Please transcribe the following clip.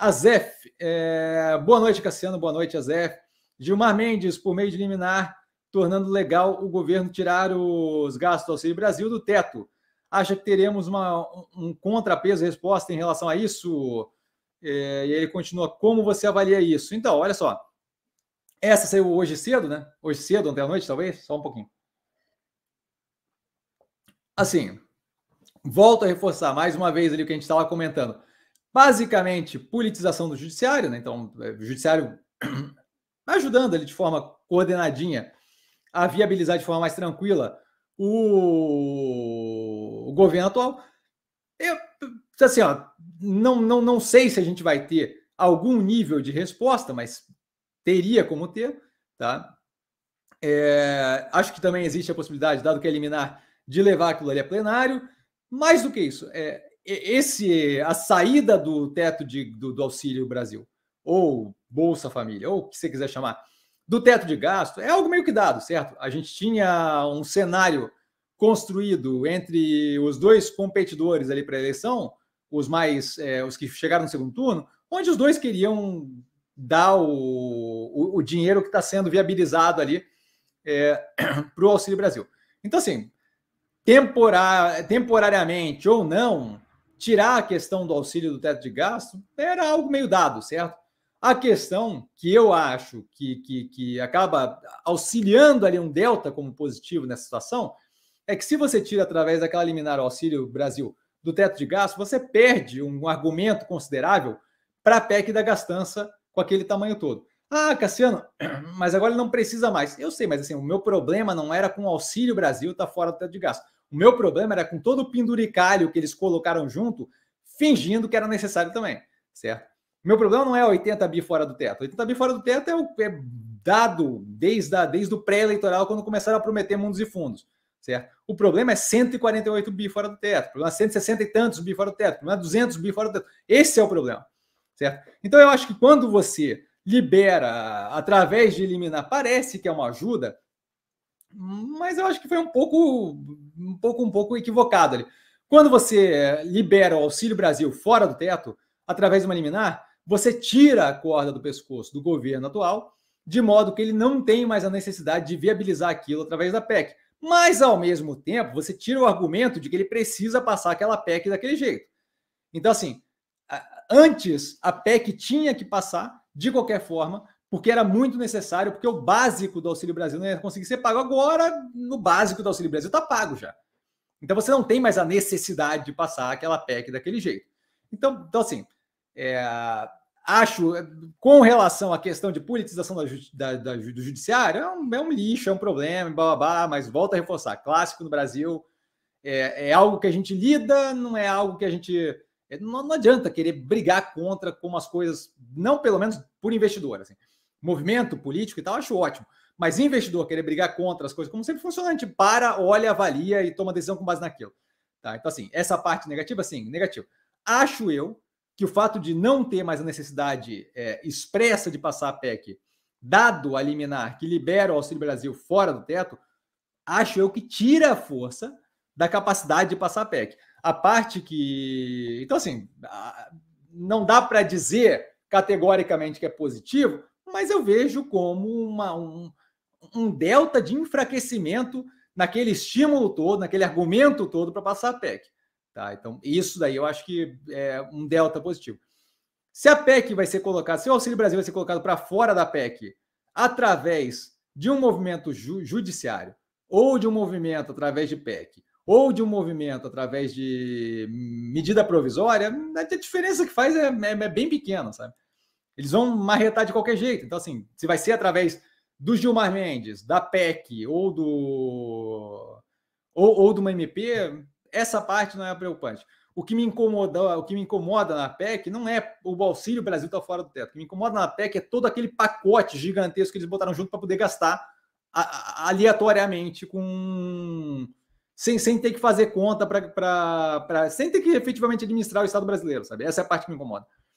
Azef, é... boa noite, Cassiano, boa noite, Azef. Gilmar Mendes, por meio de liminar, tornando legal o governo tirar os gastos do Auxílio Brasil do teto. Acha que teremos uma, um contrapeso resposta em relação a isso? É... e ele continua, como você avalia isso? Então, olha só, essa saiu hoje cedo, né? Hoje cedo, ontem à noite, talvez, só um pouquinho. Assim, volto a reforçar mais uma vez ali o que a gente estava comentando Basicamente, politização do judiciário, né? Então, é, o judiciário ajudando ele de forma coordenadinha a viabilizar de forma mais tranquila o, o governo atual. Eu, assim, ó, não, não, não sei se a gente vai ter algum nível de resposta, mas teria como ter, tá? É, acho que também existe a possibilidade, dado que é eliminar, de levar aquilo ali a plenário. Mais do que isso, é, esse a saída do teto de, do, do, auxílio Brasil ou Bolsa Família ou o que você quiser chamar do teto de gasto é algo meio que dado, certo? A gente tinha um cenário construído entre os dois competidores ali para a eleição, os mais é, os que chegaram no segundo turno, onde os dois queriam dar o, o, o dinheiro que está sendo viabilizado ali é, para o Auxílio Brasil. Então assim, temporar, temporariamente ou não, tirar a questão do auxílio do teto de gasto era algo meio dado, certo? A questão que eu acho que, que, que acaba auxiliando ali um delta como positivo nessa situação é que se você tira através daquela liminar o auxílio Brasil do teto de gasto, você perde um argumento considerável para a PEC da gastança com aquele tamanho todo. Ah, Cassiano, mas agora ele não precisa mais. Eu sei, mas assim, o meu problema não era com o Auxílio Brasil, tá fora do teto de gasto. O meu problema era com todo o penduricalho que eles colocaram junto, fingindo que era necessário também, certo? Meu problema não é 80 bi fora do teto. 80 bi fora do teto é, o, é dado desde, a, desde o pré-eleitoral, quando começaram a prometer mundos e fundos. Certo? O problema é 148 bi fora do teto, o problema é 160 e tantos bi fora do teto, o problema é 200 bi fora do teto. Esse é o problema, certo? Então eu acho que quando você libera através de eliminar, parece que é uma ajuda, mas eu acho que foi um pouco, um pouco, um pouco equivocado ali. Quando você eh, libera o Auxílio Brasil fora do teto, através de uma liminar, você tira a corda do pescoço do governo atual, de modo que ele não tem mais a necessidade de viabilizar aquilo através da PEC. Mas, ao mesmo tempo, você tira o argumento de que ele precisa passar aquela PEC daquele jeito. Então, assim, antes a PEC tinha que passar, de qualquer forma, porque era muito necessário, porque o básico do Auxílio Brasil não ia conseguir ser pago. Agora, no básico do Auxílio Brasil, está pago já. Então, você não tem mais a necessidade de passar aquela PEC daquele jeito. Então, então assim, é, acho, com relação à questão de politização da, da, da, do judiciário, é um, é um, lixo, é um problema, blá, blá, blá, mas volta a reforçar, clássico no Brasil, é, é, algo que a gente lida, não é algo que a gente... É, não, não adianta querer brigar contra como as coisas, não pelo menos por investidor, assim movimento político e tal, acho ótimo. Mas investidor querer brigar contra as coisas, como sempre funciona, a gente para, olha, avalia e toma decisão com base naquilo. Tá? Então, assim, essa parte negativa, sim, negativo. Acho eu que o fato de não ter mais a necessidade é, expressa de passar a PEC, dado a liminar que libera o Auxílio Brasil fora do teto, acho eu que tira a força da capacidade de passar a PEC. A parte que. Então, assim, não dá para dizer categoricamente que é positivo, mas eu vejo como uma, um, um delta de enfraquecimento naquele estímulo todo, naquele argumento todo para passar a PEC. Tá? Então, isso daí eu acho que é um delta positivo. Se a PEC vai ser colocada, se o Auxílio Brasil vai ser colocado para fora da PEC através de um movimento ju judiciário, ou de um movimento através de PEC, ou de um movimento através de medida provisória, a diferença que faz é, é, é bem pequena, sabe? Eles vão marretar de qualquer jeito. Então, assim, se vai ser através do Gilmar Mendes, da PEC ou do. Ou, ou de uma MP, essa parte não é preocupante. O que me incomoda, o que me incomoda na PEC não é o auxílio Brasil está fora do teto. O que me incomoda na PEC é todo aquele pacote gigantesco que eles botaram junto para poder gastar aleatoriamente com sem, sem ter que fazer conta para sem ter que efetivamente administrar o Estado brasileiro, sabe? Essa é a parte que me incomoda.